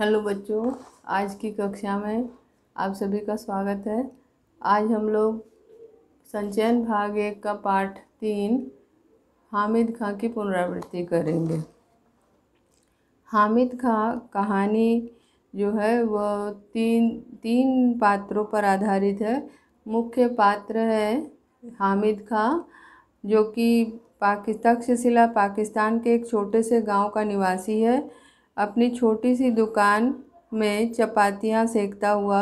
hello बच्चों आज की कक्षा में आप सभी का स्वागत है आज हम लोग संचयन भाग एक का पाठ तीन हामिद खां की पुनरावृत्ति करेंगे हामिद खां कहानी जो है वह तीन तीन पात्रों पर आधारित है मुख्य पात्र है हामिद खां जो कि पाकि तक्षशिला पाकिस्तान के एक छोटे से गांव का निवासी है अपनी छोटी सी दुकान में चपातियाँ सेकता हुआ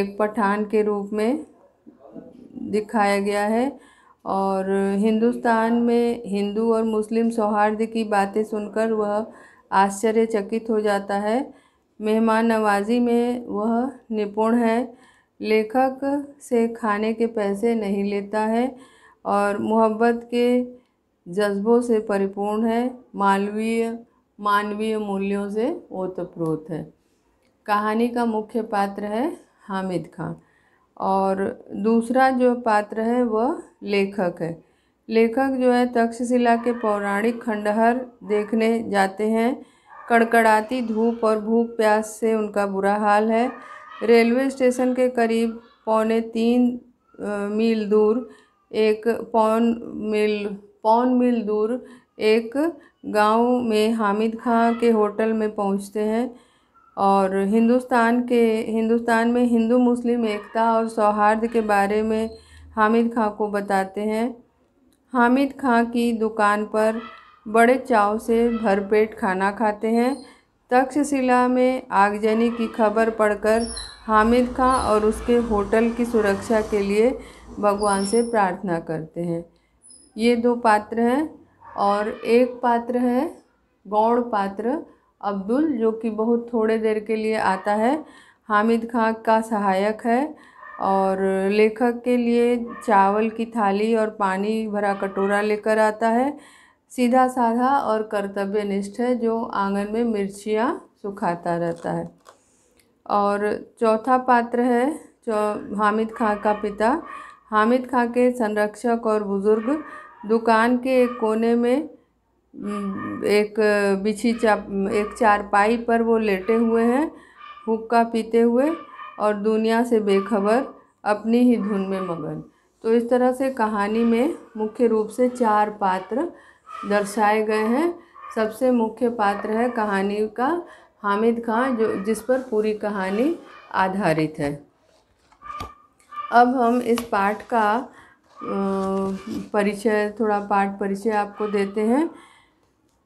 एक पठान के रूप में दिखाया गया है और हिंदुस्तान में हिंदू और मुस्लिम सौहार्द की बातें सुनकर वह आश्चर्यचकित हो जाता है मेहमान नवाजी में वह निपुण है लेखक से खाने के पैसे नहीं लेता है और मोहब्बत के जज्बों से परिपूर्ण है मालवीय मानवीय मूल्यों से ओतप्रोत है कहानी का मुख्य पात्र है हामिद खां और दूसरा जो पात्र है वह लेखक है लेखक जो है तक्षशिला के पौराणिक खंडहर देखने जाते हैं कड़कड़ाती धूप और भूख प्यास से उनका बुरा हाल है रेलवे स्टेशन के करीब पौने तीन मील दूर एक पौन मील पौन मील दूर एक गांव में हामिद खां के होटल में पहुंचते हैं और हिंदुस्तान के हिंदुस्तान में हिंदू मुस्लिम एकता और सौहार्द के बारे में हामिद खां को बताते हैं हामिद खां की दुकान पर बड़े चाव से भरपेट खाना खाते हैं तक्षशिला में आगजनी की खबर पढ़कर हामिद खां और उसके होटल की सुरक्षा के लिए भगवान से प्रार्थना करते हैं ये दो पात्र हैं और एक पात्र है गौड़ पात्र अब्दुल जो कि बहुत थोड़े देर के लिए आता है हामिद खां का सहायक है और लेखक के लिए चावल की थाली और पानी भरा कटोरा लेकर आता है सीधा साधा और कर्तव्यनिष्ठ है जो आंगन में मिर्चियाँ सुखाता रहता है और चौथा पात्र है हामिद खां का पिता हामिद खां के संरक्षक और बुज़ुर्ग दुकान के एक कोने में एक बिछी चा एक चारपाई पर वो लेटे हुए हैं हुक्का पीते हुए और दुनिया से बेखबर अपनी ही धुन में मगन तो इस तरह से कहानी में मुख्य रूप से चार पात्र दर्शाए गए हैं सबसे मुख्य पात्र है कहानी का हामिद खां जो जिस पर पूरी कहानी आधारित है अब हम इस पाठ का परिचय थोड़ा पाठ परिचय आपको देते हैं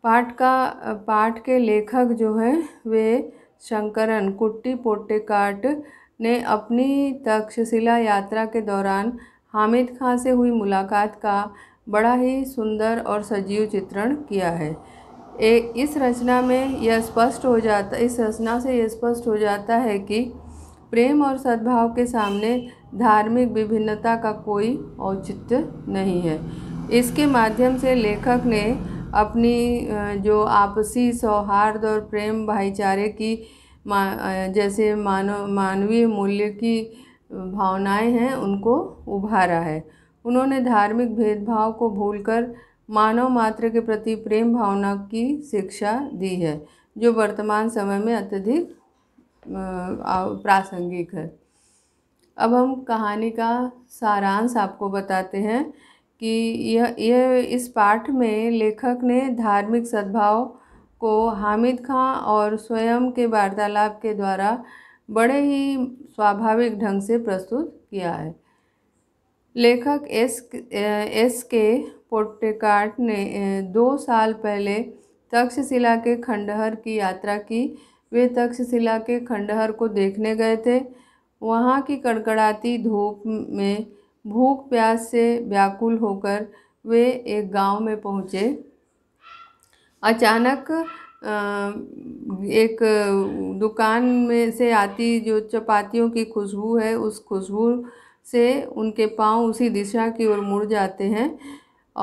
पाठ का पाठ के लेखक जो हैं वे शंकरन कुट्टी पोटेकाट ने अपनी तक्षशिला यात्रा के दौरान हामिद खां से हुई मुलाकात का बड़ा ही सुंदर और सजीव चित्रण किया है ए, इस रचना में यह स्पष्ट हो जाता इस रचना से यह स्पष्ट हो जाता है कि प्रेम और सद्भाव के सामने धार्मिक विभिन्नता का कोई औचित्य नहीं है इसके माध्यम से लेखक ने अपनी जो आपसी सौहार्द और प्रेम भाईचारे की मा, जैसे मानव मानवीय मूल्य की भावनाएं हैं उनको उभारा है उन्होंने धार्मिक भेदभाव को भूलकर मानव मात्र के प्रति प्रेम भावना की शिक्षा दी है जो वर्तमान समय में अत्यधिक प्रासंगिक है अब हम कहानी का सारांश आपको बताते हैं कि यह यह इस पाठ में लेखक ने धार्मिक सद्भाव को हामिद खां और स्वयं के वार्तालाप के द्वारा बड़े ही स्वाभाविक ढंग से प्रस्तुत किया है लेखक एस एस के पोटेकाट ने दो साल पहले तक्षशिला के खंडहर की यात्रा की वे तक्षशिला के खंडहर को देखने गए थे वहाँ की कड़कड़ाती धूप में भूख प्यास से व्याकुल होकर वे एक गांव में पहुँचे अचानक एक दुकान में से आती जो चपातियों की खुशबू है उस खुशबू से उनके पांव उसी दिशा की ओर मुड़ जाते हैं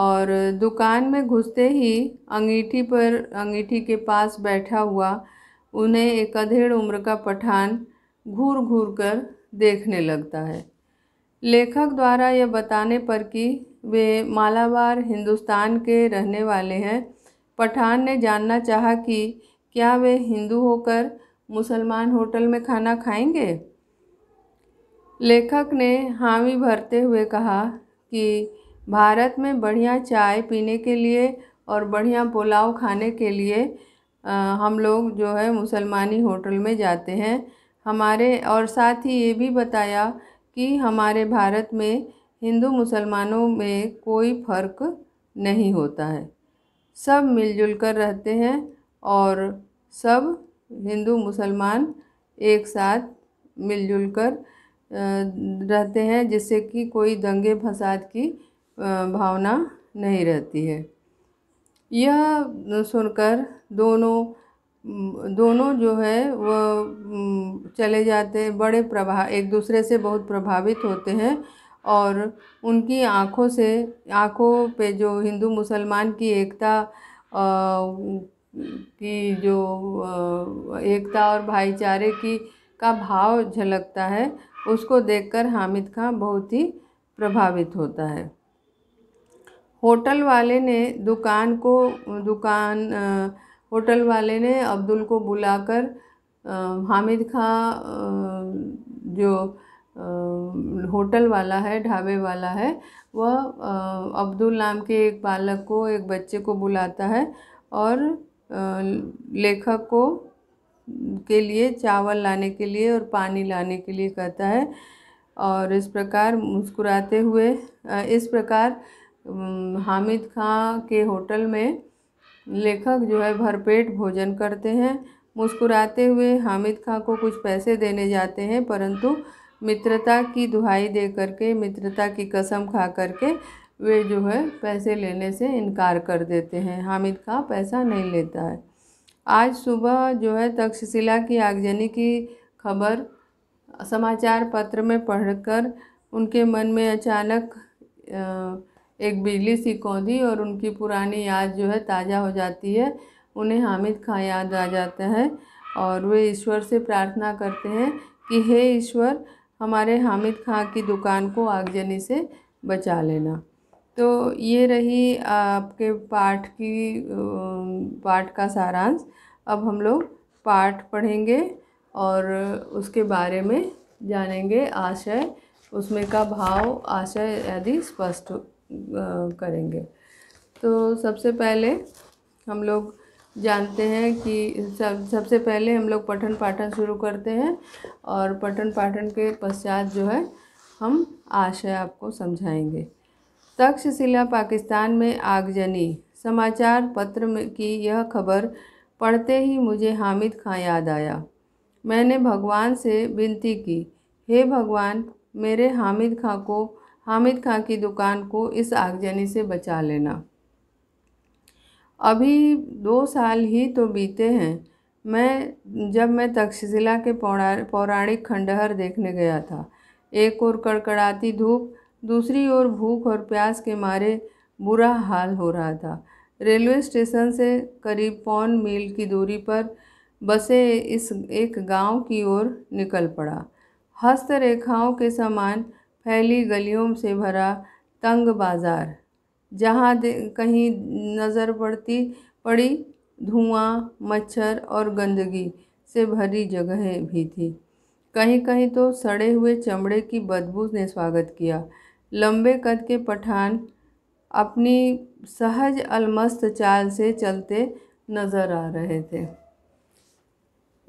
और दुकान में घुसते ही अंगीठी पर अंगीठी के पास बैठा हुआ उन्हें एक अधेड़ उम्र का पठान घूर घूर कर देखने लगता है लेखक द्वारा यह बताने पर कि वे मालाबार हिंदुस्तान के रहने वाले हैं पठान ने जानना चाहा कि क्या वे हिंदू होकर मुसलमान होटल में खाना खाएंगे लेखक ने हामी भरते हुए कहा कि भारत में बढ़िया चाय पीने के लिए और बढ़िया पुलाव खाने के लिए हम लोग जो है मुसलमानी होटल में जाते हैं हमारे और साथ ही ये भी बताया कि हमारे भारत में हिंदू मुसलमानों में कोई फ़र्क नहीं होता है सब मिलजुल कर रहते हैं और सब हिंदू मुसलमान एक साथ मिलजुल कर रहते हैं जिससे कि कोई दंगे फसाद की भावना नहीं रहती है यह सुनकर दोनों दोनों जो है वह चले जाते हैं बड़े प्रभा एक दूसरे से बहुत प्रभावित होते हैं और उनकी आँखों से आँखों पे जो हिंदू मुसलमान की एकता की जो एकता और भाईचारे की का भाव झलकता है उसको देखकर हामिद खां बहुत ही प्रभावित होता है होटल वाले ने दुकान को दुकान होटल वाले ने अब्दुल को बुलाकर हामिद खां जो होटल वाला है ढाबे वाला है वह अब्दुल नाम के एक बालक को एक बच्चे को बुलाता है और लेखक को के लिए चावल लाने के लिए और पानी लाने के लिए कहता है और इस प्रकार मुस्कुराते हुए इस प्रकार हामिद खां के होटल में लेखक जो है भरपेट भोजन करते हैं मुस्कुराते हुए हामिद खां को कुछ पैसे देने जाते हैं परंतु मित्रता की दुहाई दे करके मित्रता की कसम खा करके वे जो है पैसे लेने से इनकार कर देते हैं हामिद खां पैसा नहीं लेता है आज सुबह जो है तक्षशिला की आगजनी की खबर समाचार पत्र में पढ़कर उनके मन में अचानक आ, एक बिजली सी कौंधी और उनकी पुरानी याद जो है ताज़ा हो जाती है उन्हें हामिद खां याद आ जाता है और वे ईश्वर से प्रार्थना करते हैं कि हे ईश्वर हमारे हामिद खां की दुकान को आगजनी से बचा लेना तो ये रही आपके पाठ की पाठ का सारांश अब हम लोग पाठ पढ़ेंगे और उसके बारे में जानेंगे आशय उसमें का भाव आशय आदि स्पष्ट करेंगे तो सबसे पहले हम लोग जानते हैं कि सब सबसे पहले हम लोग पठन पाठन शुरू करते हैं और पठन पाठन के पश्चात जो है हम आशय आपको समझाएंगे तक्षशिला पाकिस्तान में आगजनी समाचार पत्र में की यह खबर पढ़ते ही मुझे हामिद खां याद आया मैंने भगवान से विनती की हे भगवान मेरे हामिद खां को हामिद खां की दुकान को इस आगजनी से बचा लेना अभी दो साल ही तो बीते हैं मैं जब मैं तक्षशिला के पौराणिक खंडहर देखने गया था एक और कड़कड़ाती धूप दूसरी ओर भूख और प्यास के मारे बुरा हाल हो रहा था रेलवे स्टेशन से करीब पौन मील की दूरी पर बसे इस एक गांव की ओर निकल पड़ा हस्तरेखाओं के समान फैली गलियों से भरा तंग बाज़ार जहाँ कहीं नज़र पड़ती पड़ी धुआं मच्छर और गंदगी से भरी जगहें भी थी कहीं कहीं तो सड़े हुए चमड़े की बदबू ने स्वागत किया लंबे कद के पठान अपनी सहज अलमस्त चाल से चलते नज़र आ रहे थे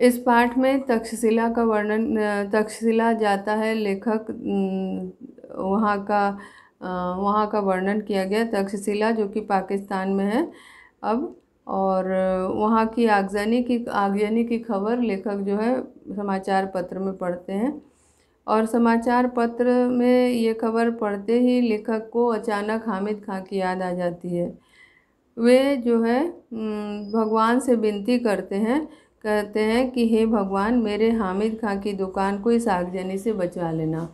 इस पाठ में तक्षशिला का वर्णन तक्षशिला जाता है लेखक वहाँ का वहाँ का वर्णन किया गया तक्षशिला जो कि पाकिस्तान में है अब और वहाँ की आगजनी की आगजनी की खबर लेखक जो है समाचार पत्र में पढ़ते हैं और समाचार पत्र में ये खबर पढ़ते ही लेखक को अचानक हामिद खां की याद आ जाती है वे जो है भगवान से विनती करते हैं कहते हैं कि हे भगवान मेरे हामिद खां की दुकान को इस आगजनी से बचा लेना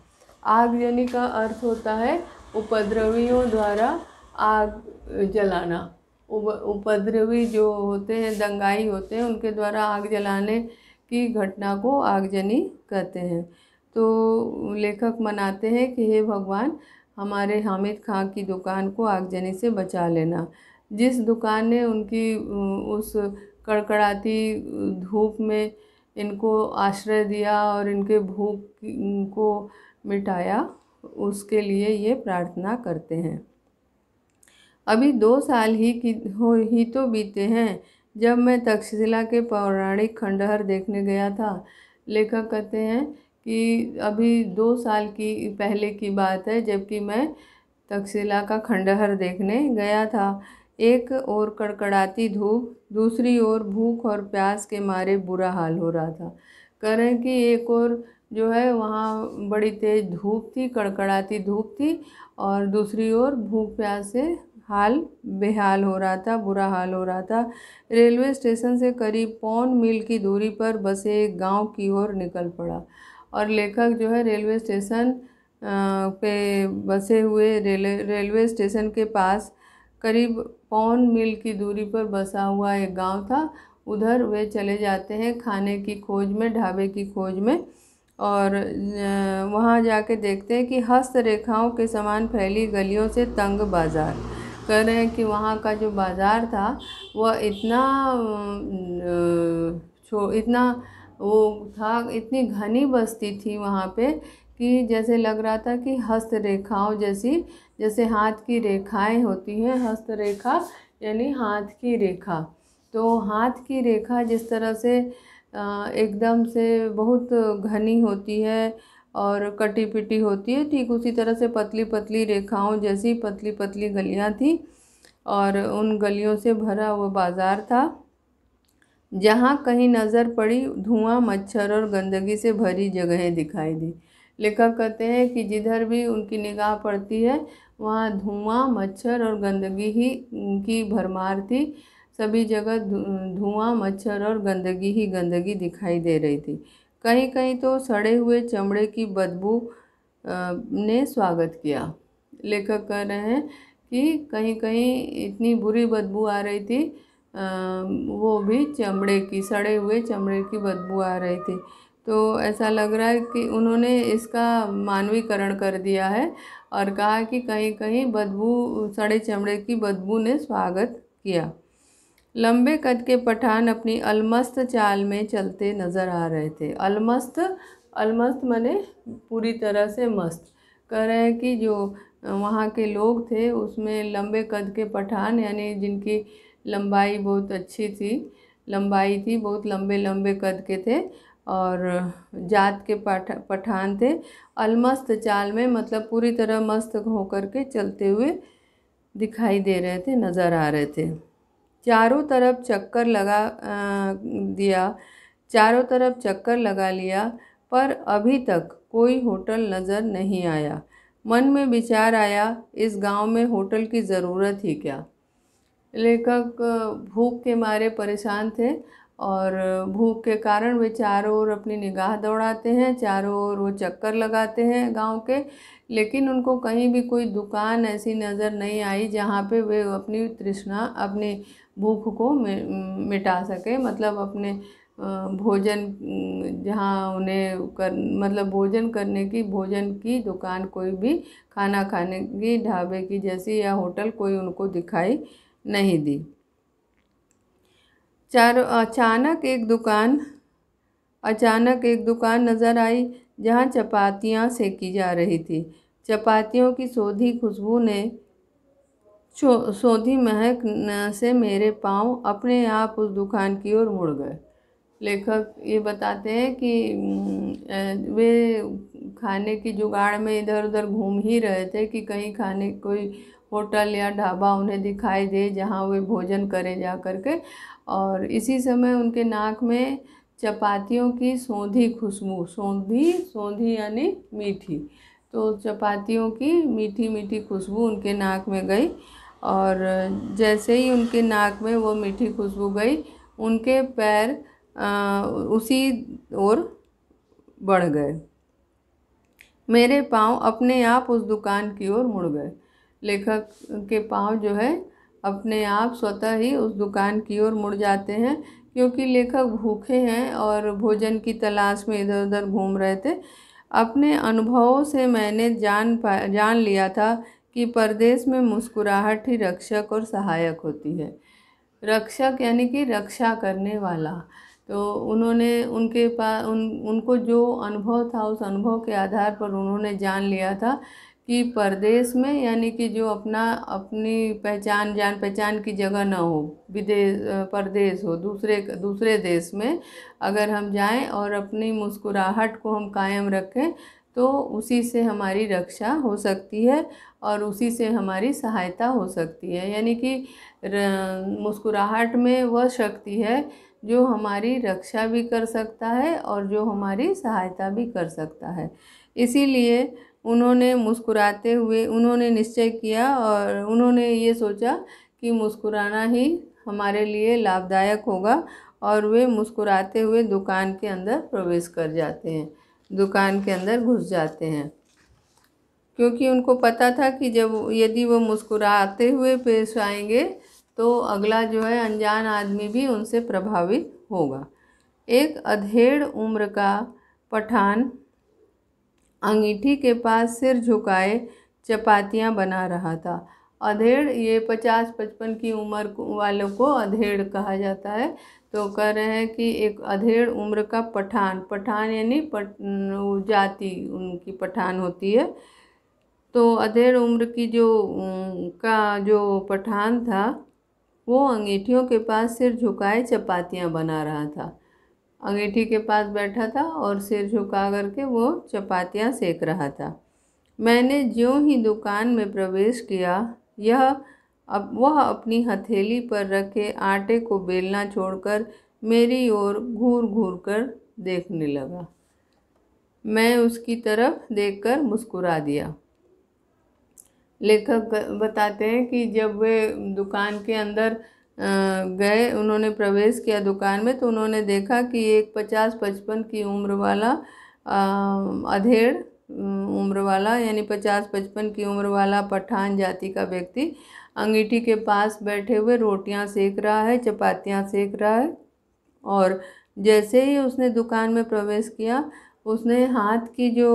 आगजनी का अर्थ होता है उपद्रवियों द्वारा आग जलाना उपद्रवी जो होते हैं दंगाई होते हैं उनके द्वारा आग जलाने की घटना को आगजनी कहते हैं तो लेखक मनाते हैं कि हे भगवान हमारे हामिद खां की दुकान को आगजनी से बचा लेना जिस दुकान ने उनकी उस कड़कड़ाती धूप में इनको आश्रय दिया और इनके भूख को मिटाया उसके लिए ये प्रार्थना करते हैं अभी दो साल ही की हो ही तो बीते हैं जब मैं तक्षशिला के पौराणिक खंडहर देखने गया था लेखक कहते हैं कि अभी दो साल की पहले की बात है जबकि मैं तक्षशिला का खंडहर देखने गया था एक ओर कड़कड़ाती धूप दूसरी ओर भूख और प्यास के मारे बुरा हाल हो रहा था कह रहे हैं कि एक और जो है वहाँ बड़ी तेज़ धूप थी कड़कड़ाती धूप थी और दूसरी ओर भूख प्यास से हाल बेहाल हो रहा था बुरा हाल हो रहा था रेलवे स्टेशन से करीब पौन मील की दूरी पर बसे एक गाँव की ओर निकल पड़ा और लेखक जो है रेलवे स्टेशन पे बसे हुए रेल रेलवे स्टेशन के पास करीब पौन मील की दूरी पर बसा हुआ एक गांव था उधर वे चले जाते हैं खाने की खोज में ढाबे की खोज में और वहाँ जाके देखते हैं कि हस्त रेखाओं के समान फैली गलियों से तंग बाज़ार कह रहे हैं कि वहाँ का जो बाज़ार था वह इतना छो इतना वो था इतनी घनी बस्ती थी वहाँ पे कि जैसे लग रहा था कि हस्त रेखाओं जैसी जैसे हाथ की रेखाएं होती हैं हस्त रेखा यानी हाथ की रेखा तो हाथ की रेखा जिस तरह से एकदम से बहुत घनी होती है और कटी पिटी होती है ठीक उसी तरह से पतली पतली रेखाओं जैसी पतली पतली गलियां थी और उन गलियों से भरा हुआ बाज़ार था जहाँ कहीं नज़र पड़ी धुआं मच्छर और गंदगी से भरी जगहें दिखाई दी लेखक कहते हैं कि जिधर भी उनकी निगाह पड़ती है वहाँ धुआं मच्छर और गंदगी ही की भरमार थी सभी जगह धुआं मच्छर और गंदगी ही गंदगी दिखाई दे रही थी कहीं कहीं तो सड़े हुए चमड़े की बदबू ने स्वागत किया लेखक कह रहे हैं कि कहीं कहीं इतनी बुरी बदबू आ रही थी वो भी चमड़े की सड़े हुए चमड़े की बदबू आ रही थी तो ऐसा लग रहा है कि उन्होंने इसका मानवीकरण कर दिया है और कहा कि कहीं कहीं बदबू सड़े चमड़े की बदबू ने स्वागत किया लंबे कद के पठान अपनी अलमस्त चाल में चलते नज़र आ रहे थे अलमस्त अलमस्त मने पूरी तरह से मस्त कह रहे हैं कि जो वहाँ के लोग थे उसमें लंबे कद के पठान यानी जिनकी लंबाई बहुत अच्छी थी लंबाई थी बहुत लंबे लंबे कद के थे और जात के पठ पठान थे अलमस्त चाल में मतलब पूरी तरह मस्त होकर के चलते हुए दिखाई दे रहे थे नज़र आ रहे थे चारों तरफ चक्कर लगा दिया चारों तरफ चक्कर लगा लिया पर अभी तक कोई होटल नज़र नहीं आया मन में विचार आया इस गांव में होटल की ज़रूरत ही क्या लेखक भूख के मारे परेशान थे और भूख के कारण वे चारों ओर अपनी निगाह दौड़ाते हैं चारों ओर वो चक्कर लगाते हैं गांव के लेकिन उनको कहीं भी कोई दुकान ऐसी नज़र नहीं आई जहाँ पे वे अपनी तृष्णा अपनी भूख को मिटा सके मतलब अपने भोजन जहाँ उन्हें कर मतलब भोजन करने की भोजन की दुकान कोई भी खाना खाने की ढाबे की जैसी या होटल कोई उनको दिखाई नहीं दी चारों अचानक एक दुकान अचानक एक दुकान नज़र आई जहाँ चपातियाँ सेकी जा रही थी चपातियों की सोधी खुशबू ने सोधी महक से मेरे पाँव अपने आप उस दुकान की ओर मुड़ गए लेखक ये बताते हैं कि वे खाने की जुगाड़ में इधर उधर घूम ही रहे थे कि कहीं खाने कोई होटल या ढाबा उन्हें दिखाई दे जहाँ वे भोजन करें जा कर के और इसी समय उनके नाक में चपातियों की सौंधी खुशबू सौंधी सौंधी यानी मीठी तो चपातियों की मीठी मीठी खुशबू उनके नाक में गई और जैसे ही उनके नाक में वो मीठी खुशबू गई उनके पैर उसी ओर बढ़ गए मेरे पाँव अपने आप उस दुकान की ओर मुड़ गए लेखक के पाँव जो है अपने आप स्वतः ही उस दुकान की ओर मुड़ जाते हैं क्योंकि लेखक भूखे हैं और भोजन की तलाश में इधर उधर घूम रहे थे अपने अनुभवों से मैंने जान पा जान लिया था कि परदेश में मुस्कुराहट ही रक्षक और सहायक होती है रक्षक यानी कि रक्षा करने वाला तो उन्होंने उनके पास उन उनको जो अनुभव था उस अनुभव के आधार पर उन्होंने जान लिया था कि परदेश में यानी कि जो अपना अपनी पहचान जान पहचान की जगह ना हो विदेश परदेश हो दूसरे दूसरे देश में अगर हम जाएं और अपनी मुस्कुराहट को हम कायम रखें तो उसी से हमारी रक्षा हो सकती है और उसी से हमारी सहायता हो सकती है यानी कि मुस्कुराहट में वह शक्ति है जो हमारी रक्षा भी कर सकता है और जो हमारी सहायता भी कर सकता है इसीलिए उन्होंने मुस्कुराते हुए उन्होंने निश्चय किया और उन्होंने ये सोचा कि मुस्कुराना ही हमारे लिए लाभदायक होगा और वे मुस्कुराते हुए दुकान के अंदर प्रवेश कर जाते हैं दुकान के अंदर घुस जाते हैं क्योंकि उनको पता था कि जब यदि वो मुस्कुराते हुए पेश आएंगे तो अगला जो है अनजान आदमी भी उनसे प्रभावित होगा एक अधेड़ उम्र का पठान अंगीठी के पास सिर झुकाए चपातियाँ बना रहा था अधेड़ ये पचास पचपन की उम्र वालों को अधेड़ कहा जाता है तो कह रहे हैं कि एक अधेड़ उम्र का पठान पठान यानी पठ जाति उनकी पठान होती है तो अधेड़ उम्र की जो का जो पठान था वो अंगीठियों के पास सिर झुकाए चपातियाँ बना रहा था अंगीठी के पास बैठा था और सिर झुका करके वो चपातियाँ सेक रहा था मैंने ज्यों ही दुकान में प्रवेश किया यह अब वह अपनी हथेली पर रखे आटे को बेलना छोड़कर मेरी ओर घूर घूर कर देखने लगा मैं उसकी तरफ देखकर मुस्कुरा दिया लेखक बताते हैं कि जब वे दुकान के अंदर गए उन्होंने प्रवेश किया दुकान में तो उन्होंने देखा कि एक पचास पचपन की उम्र वाला अधेड़ उम्र वाला यानी पचास पचपन की उम्र वाला पठान जाति का व्यक्ति अंगीठी के पास बैठे हुए रोटियां सेक रहा है चपातियां सेक रहा है और जैसे ही उसने दुकान में प्रवेश किया उसने हाथ की जो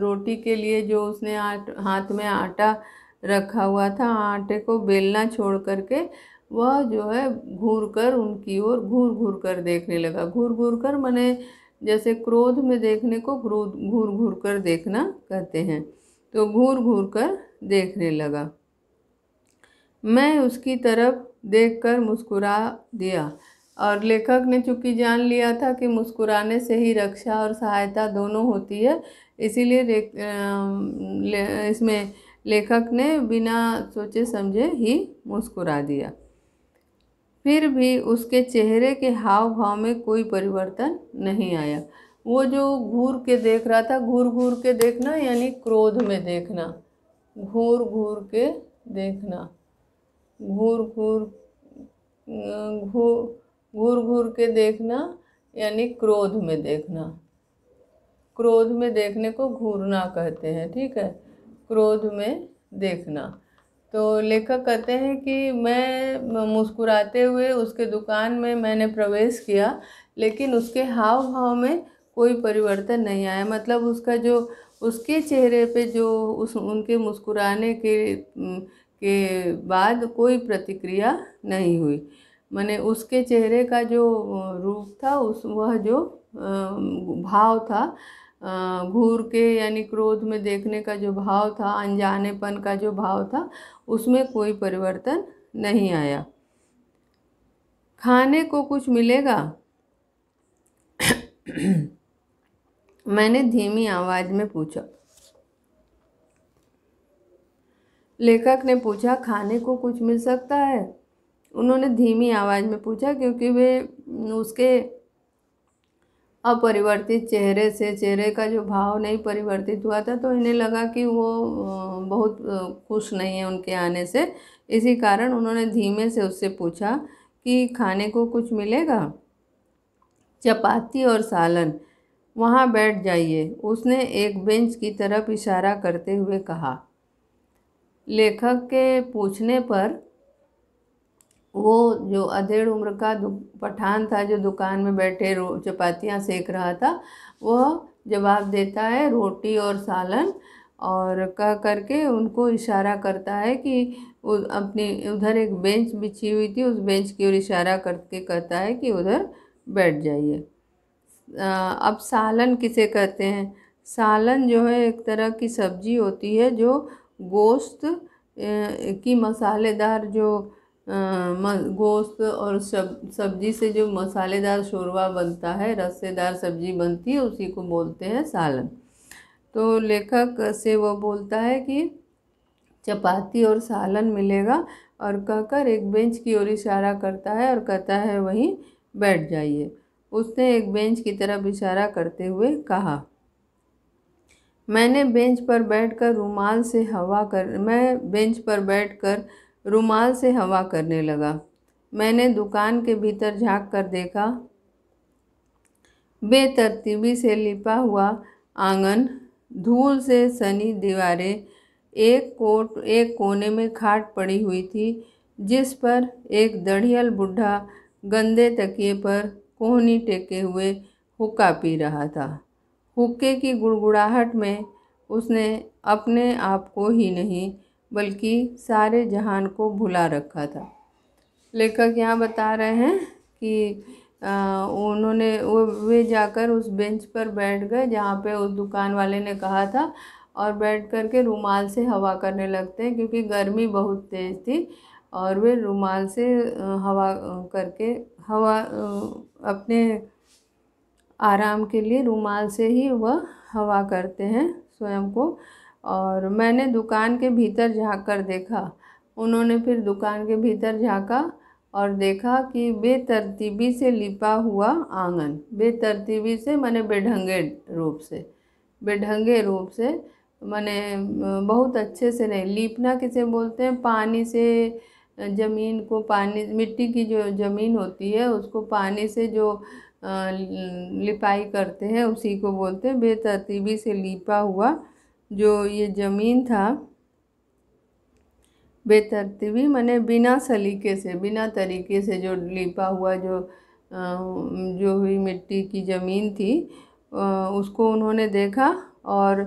रोटी के लिए जो उसने आट हाथ में आटा रखा हुआ था आटे को बेलना छोड़ करके वह जो है घूर कर उनकी ओर घूर घूर कर देखने लगा घूर घूर कर मने जैसे क्रोध में देखने को क्रोध घूर घूर कर देखना कहते हैं तो घूर घूर कर देखने लगा मैं उसकी तरफ देखकर मुस्कुरा दिया और लेखक ने चूँकि जान लिया था कि मुस्कुराने से ही रक्षा और सहायता दोनों होती है इसीलिए ले, इसमें लेखक ने बिना सोचे समझे ही मुस्कुरा दिया फिर भी उसके चेहरे के हाव भाव में कोई परिवर्तन नहीं आया वो जो घूर के देख रहा था घूर घूर के देखना यानी क्रोध में देखना घूर घूर के देखना घूर घूर घूर घूर के देखना यानी क्रोध में देखना क्रोध में देखने को घूरना कहते हैं ठीक है क्रोध में देखना तो लेखक कहते हैं कि मैं मुस्कुराते हुए उसके दुकान में मैंने प्रवेश किया लेकिन उसके हाव भाव में कोई परिवर्तन नहीं आया मतलब उसका जो उसके चेहरे पे जो उस उनके मुस्कुराने के के बाद कोई प्रतिक्रिया नहीं हुई मैंने उसके चेहरे का जो रूप था उस वह जो भाव था घूर के यानी क्रोध में देखने का जो भाव था अनजानेपन का जो भाव था उसमें कोई परिवर्तन नहीं आया खाने को कुछ मिलेगा मैंने धीमी आवाज़ में पूछा लेखक ने पूछा खाने को कुछ मिल सकता है उन्होंने धीमी आवाज़ में पूछा क्योंकि वे उसके अपरिवर्तित चेहरे से चेहरे का जो भाव नहीं परिवर्तित हुआ था तो इन्हें लगा कि वो बहुत खुश नहीं है उनके आने से इसी कारण उन्होंने धीमे से उससे पूछा कि खाने को कुछ मिलेगा चपाती और सालन वहाँ बैठ जाइए उसने एक बेंच की तरफ इशारा करते हुए कहा लेखक के पूछने पर वो जो अधेड़ उम्र का पठान था जो दुकान में बैठे चपातियाँ सेक रहा था वह जवाब देता है रोटी और सालन और कह करके उनको इशारा करता है कि अपनी उधर एक बेंच बिछी हुई थी उस बेंच की ओर इशारा करके कहता है कि उधर बैठ जाइए अब सालन किसे कहते हैं सालन जो है एक तरह की सब्जी होती है जो गोश्त की मसालेदार जो गोश्त और सब सब्जी से जो मसालेदार शोरबा बनता है रस्सेदार सब्जी बनती है उसी को बोलते हैं सालन तो लेखक से वो बोलता है कि चपाती और सालन मिलेगा और कहकर एक बेंच की ओर इशारा करता है और कहता है वहीं बैठ जाइए उसने एक बेंच की तरफ इशारा करते हुए कहा मैंने बेंच पर बैठकर रुमाल से हवा कर मैं बेंच पर बैठकर रुमाल से हवा करने लगा मैंने दुकान के भीतर झांक कर देखा बेतरतीबी से लिपा हुआ आंगन धूल से सनी दीवारें एक कोट एक कोने में खाट पड़ी हुई थी जिस पर एक दढ़ियल बुढ़ा गंदे तकिए पर कोहनी टेके हुए हुक्का पी रहा था हुक्के की गुड़गुड़ाहट में उसने अपने आप को ही नहीं बल्कि सारे जहान को भुला रखा था लेखक यहाँ बता रहे हैं कि आ, उन्होंने वो वे जाकर उस बेंच पर बैठ गए जहाँ पे उस दुकान वाले ने कहा था और बैठ कर के रुमाल से हवा करने लगते हैं क्योंकि गर्मी बहुत तेज़ थी और वे रुमाल से हवा करके हवा अपने आराम के लिए रुमाल से ही वह हवा करते हैं स्वयं को और मैंने दुकान के भीतर झाँक कर देखा उन्होंने फिर दुकान के भीतर झाँका और देखा कि बेतरतीबी से लिपा हुआ आंगन बेतरतीबी से मैंने बेढंगे रूप से बेढंगे रूप से मैंने बहुत अच्छे से नहीं लीपना किसे बोलते हैं पानी से ज़मीन को पानी मिट्टी की जो ज़मीन होती है उसको पानी से जो लिपाई करते हैं उसी को बोलते हैं बेतरतीबी से लिपा हुआ जो ये ज़मीन था बेतरतीबी मैंने बिना सलीके से बिना तरीके से जो लिपा हुआ जो जो हुई मिट्टी की ज़मीन थी उसको उन्होंने देखा और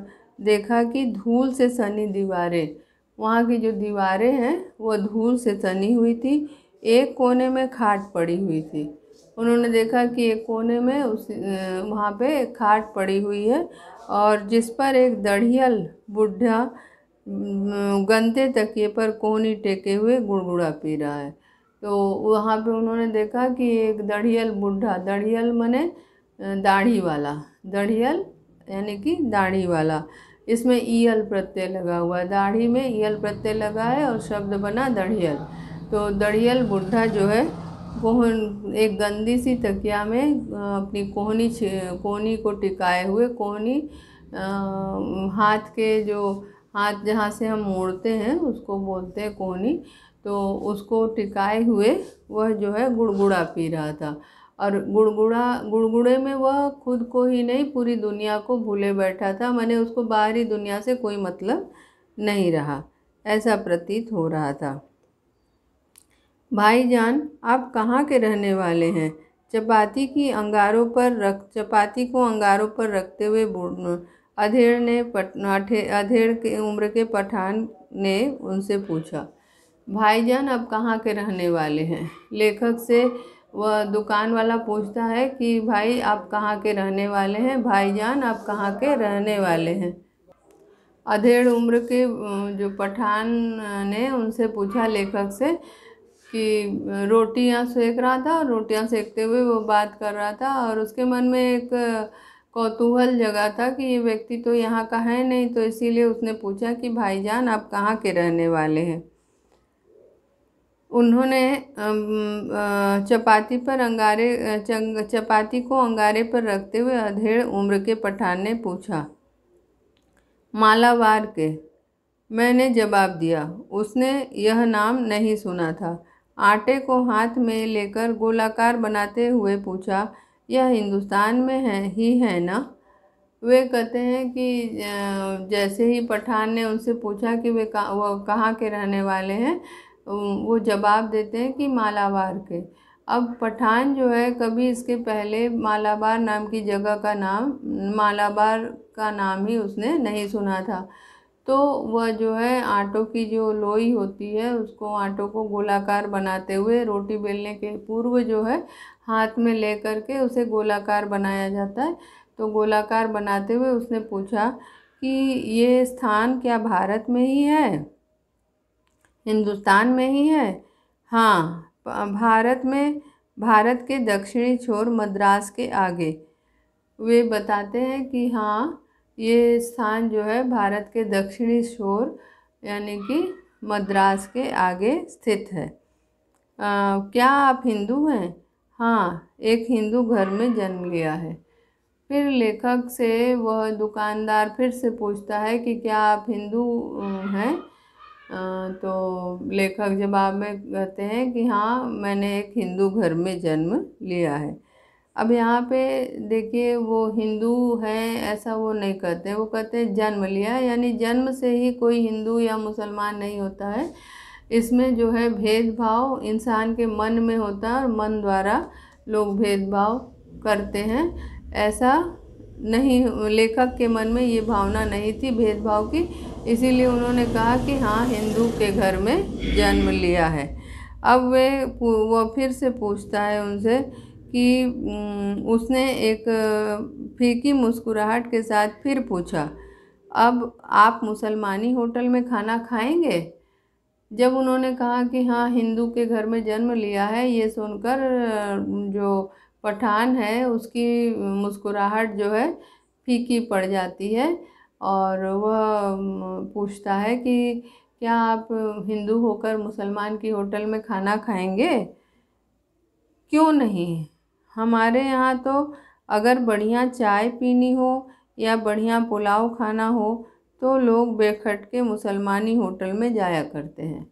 देखा कि धूल से सनी दीवारें वहाँ की जो दीवारें हैं वो धूल से सनी हुई थी एक कोने में खाट पड़ी हुई थी उन्होंने देखा कि एक कोने में उस वहाँ पे खाट पड़ी हुई है और जिस पर एक दढ़ियल बुढ़ा गंदे तकिए पर कोहनी टेके हुए गुड़गुड़ा पी रहा है तो वहाँ पे उन्होंने देखा कि एक दढ़ियल बुढ़ा दढ़ियल मने दाढ़ी वाला दढ़ियल यानी कि दाढ़ी वाला इसमें ईयल प्रत्यय लगा हुआ है दाढ़ी में ईयल प्रत्यय लगा है और शब्द बना दढ़ियल तो दढ़ियल बुढ़ा जो है कोहन एक गंदी सी तकिया में अपनी कोहनी कोहनी को टिकाए हुए कोहनी हाथ के जो हाथ जहाँ से हम मोड़ते हैं उसको बोलते हैं कोहनी तो उसको टिकाए हुए वह जो है गुड़गुड़ा पी रहा था और गुड़गुड़ा गुड़गुड़े में वह खुद को ही नहीं पूरी दुनिया को भूले बैठा था मैंने उसको बाहरी दुनिया से कोई मतलब नहीं रहा ऐसा प्रतीत हो रहा था भाईजान आप कहाँ के रहने वाले हैं चपाती की अंगारों पर रख चपाती को अंगारों पर रखते हुए अधेड़ ने अधेड़ के उम्र के पठान ने उनसे पूछा भाईजान आप कहाँ के रहने वाले हैं लेखक से वह दुकान वाला पूछता है कि भाई आप कहाँ के रहने वाले हैं भाईजान आप कहाँ के रहने वाले हैं अधेड़ उम्र के जो पठान ने उनसे पूछा लेखक से कि रोटियां सेक रहा था और रोटियाँ सेकते हुए वो बात कर रहा था और उसके मन में एक कौतूहल जगा था कि ये व्यक्ति तो यहाँ का है नहीं तो इसीलिए उसने पूछा कि भाईजान आप कहाँ के रहने वाले हैं उन्होंने चपाती पर अंगारे चपाती को अंगारे पर रखते हुए अधेड़ उम्र के पठान ने पूछा मालावार के मैंने जवाब दिया उसने यह नाम नहीं सुना था आटे को हाथ में लेकर गोलाकार बनाते हुए पूछा यह हिंदुस्तान में है ही है ना वे कहते हैं कि जैसे ही पठान ने उनसे पूछा कि वे कहा वो कहाँ के रहने वाले हैं वो जवाब देते हैं कि मालाबार के अब पठान जो है कभी इसके पहले मालाबार नाम की जगह का नाम मालाबार का नाम ही उसने नहीं सुना था तो वह जो है आटो की जो लोई होती है उसको आटों को गोलाकार बनाते हुए रोटी बेलने के पूर्व जो है हाथ में ले कर के उसे गोलाकार बनाया जाता है तो गोलाकार बनाते हुए उसने पूछा कि ये स्थान क्या भारत में ही है हिंदुस्तान में ही है हाँ भारत में भारत के दक्षिणी छोर मद्रास के आगे वे बताते हैं कि हाँ ये स्थान जो है भारत के दक्षिणी शोर यानी कि मद्रास के आगे स्थित है आ, क्या आप हिंदू हैं हाँ एक हिंदू घर में जन्म लिया है फिर लेखक से वह दुकानदार फिर से पूछता है कि क्या आप हिंदू हैं तो लेखक जवाब में कहते हैं कि हाँ मैंने एक हिंदू घर में जन्म लिया है अब यहाँ पे देखिए वो हिंदू हैं ऐसा वो नहीं कहते वो कहते हैं जन्म लिया यानी जन्म से ही कोई हिंदू या मुसलमान नहीं होता है इसमें जो है भेदभाव इंसान के मन में होता है और मन द्वारा लोग भेदभाव करते हैं ऐसा नहीं लेखक के मन में ये भावना नहीं थी भेदभाव की इसीलिए उन्होंने कहा कि हाँ हिंदू के घर में जन्म लिया है अब वे वो फिर से पूछता है उनसे कि उसने एक फीकी मुस्कुराहट के साथ फिर पूछा अब आप मुसलमानी होटल में खाना खाएंगे जब उन्होंने कहा कि हाँ हिंदू के घर में जन्म लिया है ये सुनकर जो पठान है उसकी मुस्कुराहट जो है फीकी पड़ जाती है और वह पूछता है कि क्या आप हिंदू होकर मुसलमान की होटल में खाना खाएंगे क्यों नहीं हमारे यहाँ तो अगर बढ़िया चाय पीनी हो या बढ़िया पुलाव खाना हो तो लोग बेखट के मुसलमानी होटल में जाया करते हैं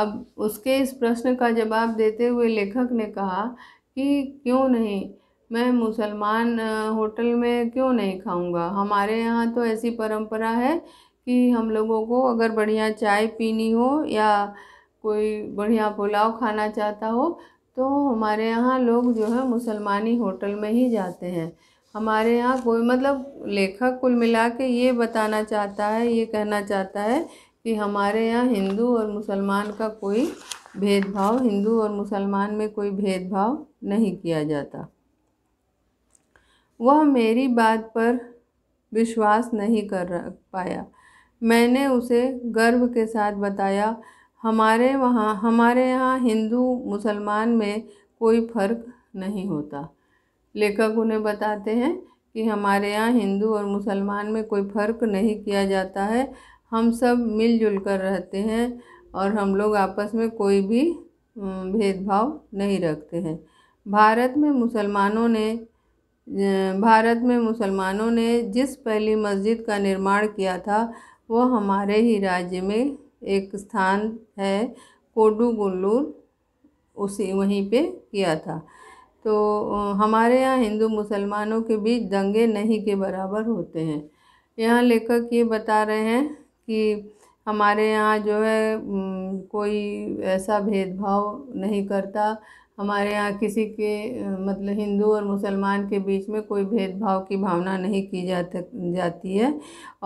अब उसके इस प्रश्न का जवाब देते हुए लेखक ने कहा कि क्यों नहीं मैं मुसलमान होटल में क्यों नहीं खाऊंगा हमारे यहाँ तो ऐसी परंपरा है कि हम लोगों को अगर बढ़िया चाय पीनी हो या कोई बढ़िया पुलाव खाना चाहता हो तो हमारे यहाँ लोग जो है मुसलमानी होटल में ही जाते हैं हमारे यहाँ कोई मतलब लेखक कुल मिला के ये बताना चाहता है ये कहना चाहता है कि हमारे यहाँ हिंदू और मुसलमान का कोई भेदभाव हिंदू और मुसलमान में कोई भेदभाव नहीं किया जाता वह मेरी बात पर विश्वास नहीं कर पाया मैंने उसे गर्व के साथ बताया हमारे वहाँ हमारे यहाँ हिंदू मुसलमान में कोई फ़र्क नहीं होता लेखक उन्हें बताते हैं कि हमारे यहाँ हिंदू और मुसलमान में कोई फ़र्क नहीं किया जाता है हम सब मिलजुल कर रहते हैं और हम लोग आपस में कोई भी भेदभाव नहीं रखते हैं भारत में मुसलमानों ने भारत में मुसलमानों ने जिस पहली मस्जिद का निर्माण किया था वो हमारे ही राज्य में एक स्थान है कोडुगुल्लूर उसी वहीं पे किया था तो हमारे यहाँ हिंदू मुसलमानों के बीच दंगे नहीं के बराबर होते हैं यहाँ लेखक ये बता रहे हैं कि हमारे यहाँ जो है कोई ऐसा भेदभाव नहीं करता हमारे यहाँ किसी के मतलब हिंदू और मुसलमान के बीच में कोई भेदभाव की भावना नहीं की जाती जाती है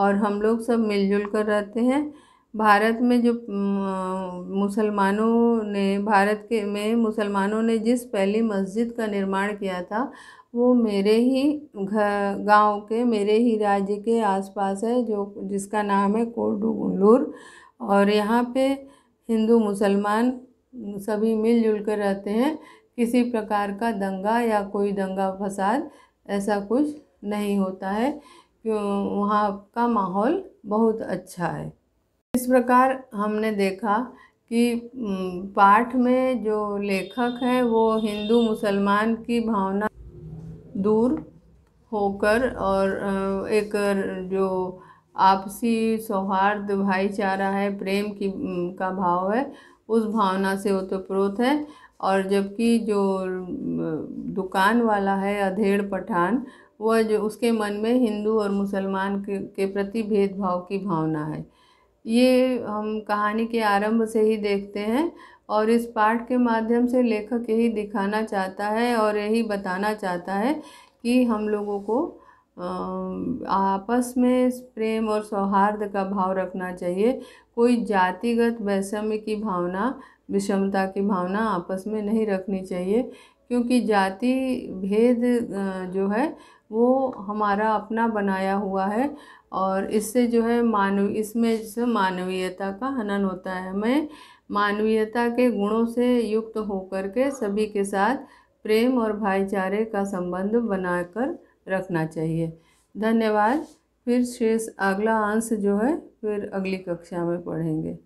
और हम लोग सब मिलजुल कर रहते हैं भारत में जो मुसलमानों ने भारत के में मुसलमानों ने जिस पहली मस्जिद का निर्माण किया था वो मेरे ही घर गाँव के मेरे ही राज्य के आसपास है जो जिसका नाम है कोडूगुल्लूर और यहाँ पे हिंदू मुसलमान सभी मिलजुल कर रहते हैं किसी प्रकार का दंगा या कोई दंगा फसाद ऐसा कुछ नहीं होता है क्यों वहाँ का माहौल बहुत अच्छा है इस प्रकार हमने देखा कि पाठ में जो लेखक है वो हिंदू मुसलमान की भावना दूर होकर और एक जो आपसी सौहार्द भाईचारा है प्रेम की का भाव है उस भावना से ओतप्रोत है और जबकि जो दुकान वाला है अधेड़ पठान वह जो उसके मन में हिंदू और मुसलमान के, के प्रति भेदभाव की भावना है ये हम कहानी के आरंभ से ही देखते हैं और इस पाठ के माध्यम से लेखक यही दिखाना चाहता है और यही बताना चाहता है कि हम लोगों को आपस में प्रेम और सौहार्द का भाव रखना चाहिए कोई जातिगत वैषम्य की भावना विषमता की भावना आपस में नहीं रखनी चाहिए क्योंकि जाति भेद जो है वो हमारा अपना बनाया हुआ है और इससे जो है मानव इसमें जो मानवीयता का हनन होता है मैं मानवीयता के गुणों से युक्त होकर के सभी के साथ प्रेम और भाईचारे का संबंध बनाकर रखना चाहिए धन्यवाद फिर शेष अगला अंश जो है फिर अगली कक्षा में पढ़ेंगे